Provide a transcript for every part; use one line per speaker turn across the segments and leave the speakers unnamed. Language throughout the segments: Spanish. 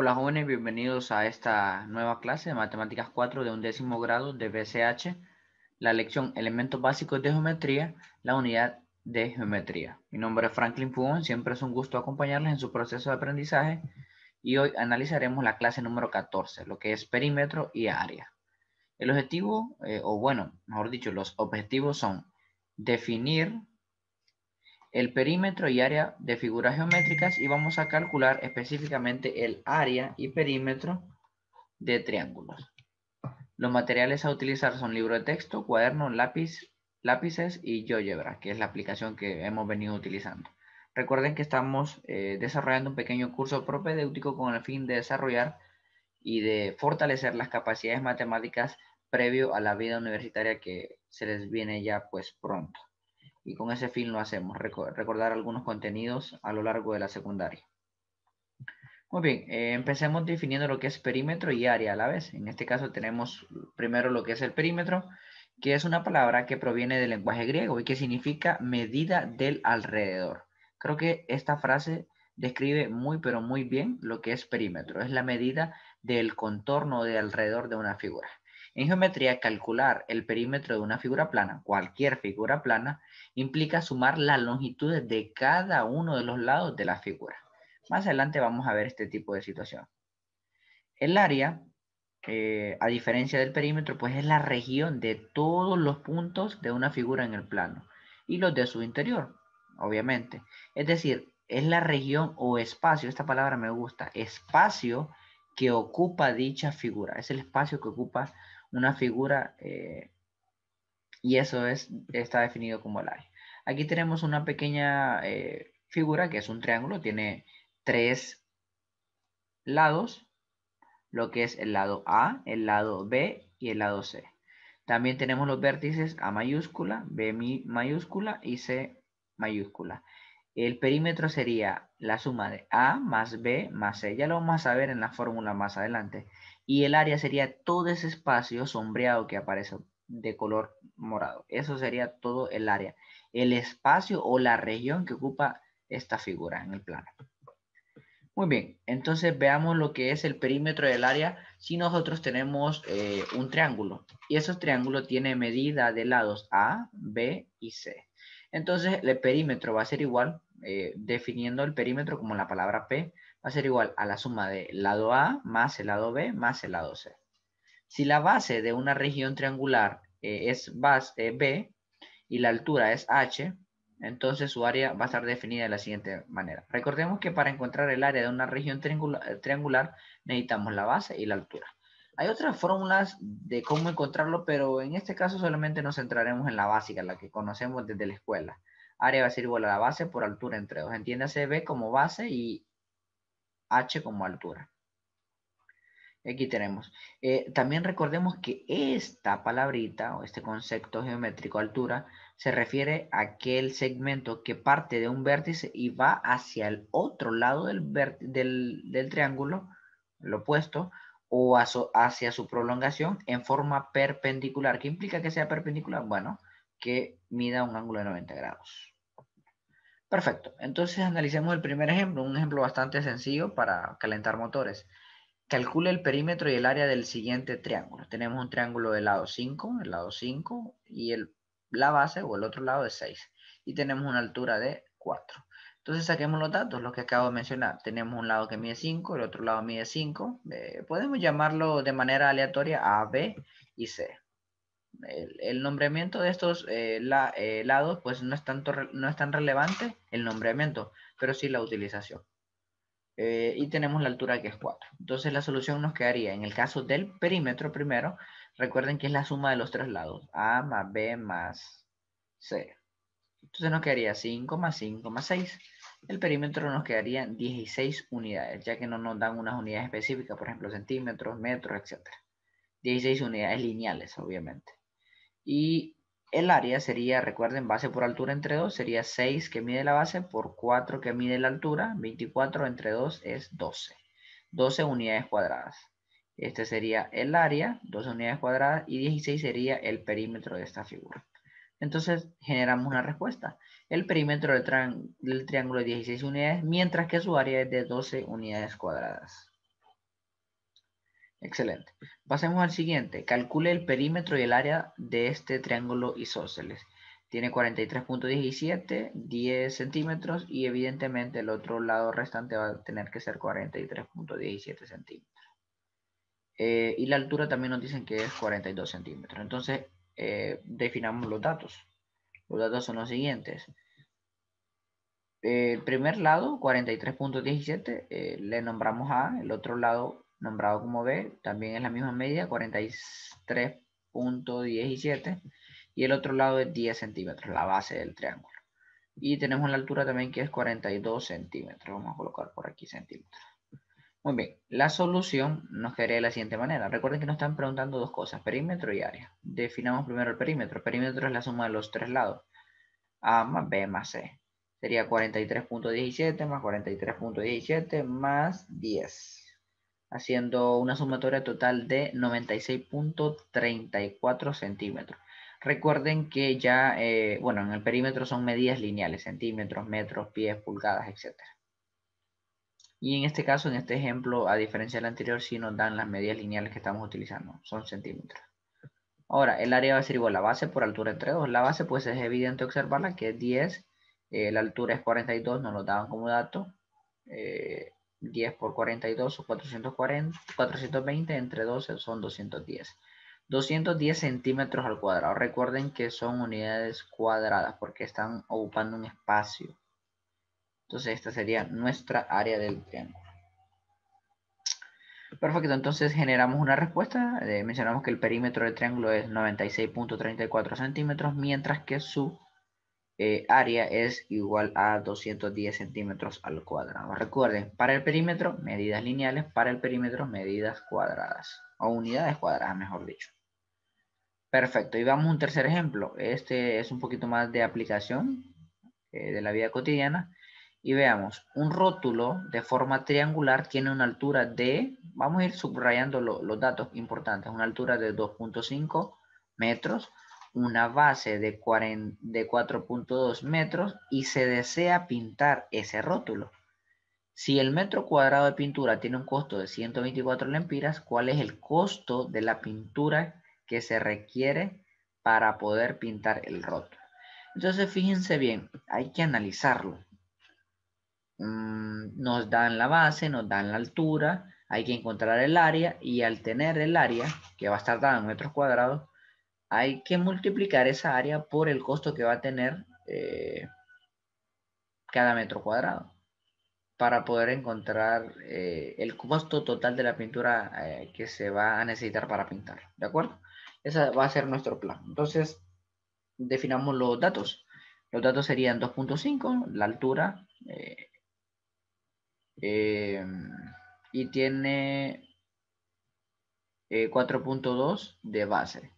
Hola jóvenes, bienvenidos a esta nueva clase de Matemáticas 4 de un décimo grado de BCH, la lección Elementos Básicos de Geometría, la unidad de Geometría. Mi nombre es Franklin Fuon, siempre es un gusto acompañarles en su proceso de aprendizaje y hoy analizaremos la clase número 14, lo que es perímetro y área. El objetivo, eh, o bueno, mejor dicho, los objetivos son definir el perímetro y área de figuras geométricas y vamos a calcular específicamente el área y perímetro de triángulos. Los materiales a utilizar son libro de texto, cuaderno, lápiz, lápices y GeoGebra, que es la aplicación que hemos venido utilizando. Recuerden que estamos eh, desarrollando un pequeño curso propedéutico con el fin de desarrollar y de fortalecer las capacidades matemáticas previo a la vida universitaria que se les viene ya pues pronto y con ese fin lo hacemos, recordar algunos contenidos a lo largo de la secundaria. Muy bien, eh, empecemos definiendo lo que es perímetro y área a la vez. En este caso tenemos primero lo que es el perímetro, que es una palabra que proviene del lenguaje griego y que significa medida del alrededor. Creo que esta frase describe muy pero muy bien lo que es perímetro. Es la medida del contorno de alrededor de una figura. En geometría, calcular el perímetro de una figura plana, cualquier figura plana, implica sumar las longitudes de cada uno de los lados de la figura. Más adelante vamos a ver este tipo de situación. El área, eh, a diferencia del perímetro, pues es la región de todos los puntos de una figura en el plano y los de su interior, obviamente. Es decir, es la región o espacio, esta palabra me gusta, espacio que ocupa dicha figura, es el espacio que ocupa una figura eh, y eso es, está definido como la Aquí tenemos una pequeña eh, figura que es un triángulo, tiene tres lados, lo que es el lado A, el lado B y el lado C. También tenemos los vértices A mayúscula, B mayúscula y C mayúscula. El perímetro sería la suma de A más B más C. Ya lo vamos a ver en la fórmula más adelante y el área sería todo ese espacio sombreado que aparece de color morado. Eso sería todo el área, el espacio o la región que ocupa esta figura en el plano. Muy bien, entonces veamos lo que es el perímetro del área si nosotros tenemos eh, un triángulo. Y ese triángulo tiene medida de lados A, B y C. Entonces el perímetro va a ser igual eh, definiendo el perímetro como la palabra P, va a ser igual a la suma de lado A más el lado B más el lado C. Si la base de una región triangular eh, es base, eh, B y la altura es H, entonces su área va a estar definida de la siguiente manera. Recordemos que para encontrar el área de una región triangular necesitamos la base y la altura. Hay otras fórmulas de cómo encontrarlo, pero en este caso solamente nos centraremos en la básica, la que conocemos desde la escuela área va a ser igual a la base por altura entre 2. Entiéndase B como base y H como altura. Aquí tenemos. Eh, también recordemos que esta palabrita o este concepto geométrico altura se refiere a aquel segmento que parte de un vértice y va hacia el otro lado del, del, del triángulo, el opuesto, o hacia su prolongación en forma perpendicular. ¿Qué implica que sea perpendicular? Bueno, que mida un ángulo de 90 grados. Perfecto, entonces analicemos el primer ejemplo, un ejemplo bastante sencillo para calentar motores. Calcule el perímetro y el área del siguiente triángulo. Tenemos un triángulo de lado 5, el lado 5, y el, la base o el otro lado de 6. Y tenemos una altura de 4. Entonces saquemos los datos, los que acabo de mencionar. Tenemos un lado que mide 5, el otro lado mide 5. Eh, podemos llamarlo de manera aleatoria A, B y C el, el nombramiento de estos eh, eh, lados pues no es, tanto, no es tan relevante el nombramiento, pero sí la utilización. Eh, y tenemos la altura que es 4. Entonces la solución nos quedaría en el caso del perímetro primero, recuerden que es la suma de los tres lados, A más B más C. Entonces nos quedaría 5 más 5 más 6. El perímetro nos quedaría 16 unidades, ya que no nos dan unas unidades específicas, por ejemplo centímetros, metros, etc. 16 unidades lineales, obviamente. Y el área sería, recuerden, base por altura entre 2 sería 6 que mide la base por 4 que mide la altura. 24 entre 2 es 12. 12 unidades cuadradas. Este sería el área, 12 unidades cuadradas y 16 sería el perímetro de esta figura. Entonces generamos una respuesta. El perímetro del, del triángulo es 16 unidades, mientras que su área es de 12 unidades cuadradas. Excelente. Pasemos al siguiente. Calcule el perímetro y el área de este triángulo isósceles. Tiene 43.17, 10 centímetros y evidentemente el otro lado restante va a tener que ser 43.17 centímetros. Eh, y la altura también nos dicen que es 42 centímetros. Entonces, eh, definamos los datos. Los datos son los siguientes. El primer lado, 43.17, eh, le nombramos A. El otro lado, nombrado como B, también es la misma medida, 43.17, y el otro lado es 10 centímetros, la base del triángulo. Y tenemos la altura también que es 42 centímetros, vamos a colocar por aquí centímetros. Muy bien, la solución nos quedaría de la siguiente manera. Recuerden que nos están preguntando dos cosas, perímetro y área. Definamos primero el perímetro. perímetro es la suma de los tres lados. A más B más C. Sería 43.17 más 43.17 más 10 haciendo una sumatoria total de 96.34 centímetros. Recuerden que ya, eh, bueno, en el perímetro son medidas lineales, centímetros, metros, pies, pulgadas, etc. Y en este caso, en este ejemplo, a diferencia del anterior, sí nos dan las medidas lineales que estamos utilizando, son centímetros. Ahora, el área va a ser igual a la base por altura entre dos. La base, pues, es evidente observarla, que es 10, eh, la altura es 42, nos lo daban como dato. Eh, 10 por 42 son 440, 420 entre 12 son 210. 210 centímetros al cuadrado. Recuerden que son unidades cuadradas porque están ocupando un espacio. Entonces esta sería nuestra área del triángulo. Perfecto, entonces generamos una respuesta. Eh, mencionamos que el perímetro del triángulo es 96.34 centímetros, mientras que su eh, área es igual a 210 centímetros al cuadrado. Recuerden, para el perímetro, medidas lineales, para el perímetro, medidas cuadradas, o unidades cuadradas, mejor dicho. Perfecto, y vamos a un tercer ejemplo. Este es un poquito más de aplicación eh, de la vida cotidiana. Y veamos, un rótulo de forma triangular tiene una altura de, vamos a ir subrayando los datos importantes, una altura de 2.5 metros, una base de, 4.2 metros y se desea pintar ese rótulo. Si el metro cuadrado de pintura tiene un costo de 124 lempiras, ¿cuál es el costo de la pintura que se requiere para poder pintar el rótulo? Entonces, fíjense bien, hay que analizarlo. Mm, nos dan la base, nos dan la altura, hay que encontrar el área y al tener el área, que va a estar dado en metros cuadrados, hay que multiplicar esa área por el costo que va a tener eh, cada metro cuadrado para poder encontrar eh, el costo total de la pintura eh, que se va a necesitar para pintar. ¿De acuerdo? Ese va a ser nuestro plan. Entonces, definamos los datos. Los datos serían 2.5, la altura, y tiene 4.2 de base.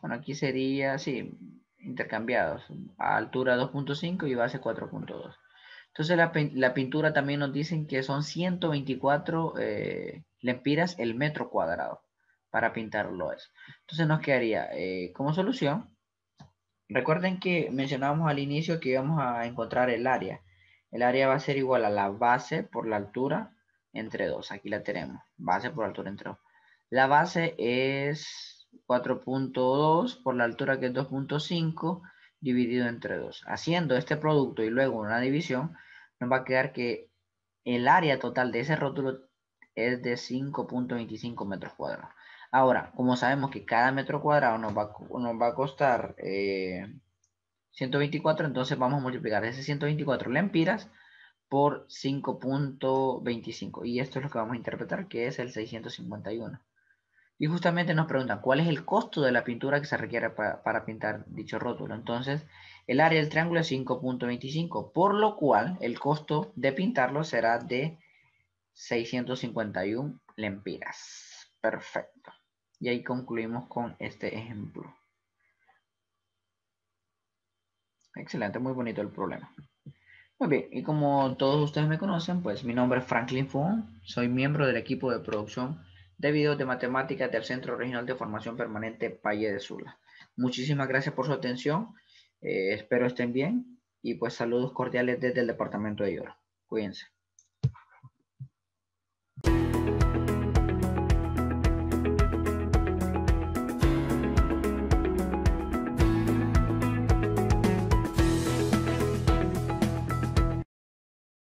Bueno, aquí sería sí, intercambiados. A altura 2.5 y base 4.2. Entonces la, pintura también nos dicen que son 124 eh, lempiras el metro cuadrado para pintarlo eso. Entonces nos quedaría eh, como solución. Recuerden que mencionábamos al inicio que íbamos a encontrar el área. El área va a ser igual a la base por la altura entre 2. Aquí la tenemos. Base por altura entre 2. La base es 4.2 por la altura que es 2.5 dividido entre 2. Haciendo este producto y luego una división, nos va a quedar que el área total de ese rótulo es de 5.25 metros cuadrados. Ahora, como sabemos que cada metro cuadrado nos va, a costar 124, eh, entonces vamos a multiplicar ese 124 lempiras por 5.25. Y esto es lo que vamos a interpretar, que es el 651. Y justamente nos preguntan, ¿cuál es el costo de la pintura que se requiere para, pintar dicho rótulo? Entonces, el área del triángulo es 5.25, por lo cual el costo de pintarlo será de 651 lempiras. Perfecto. Y ahí concluimos con este ejemplo. Excelente, muy bonito el problema. Muy bien, y como todos ustedes me conocen, pues mi nombre es Franklin Fon, soy miembro del equipo de producción de videos de matemáticas del Centro Regional de Formación Permanente Valle de Sula. Muchísimas gracias por su atención. Eh, espero estén bien y pues saludos cordiales desde el Departamento de Yoro. Cuídense.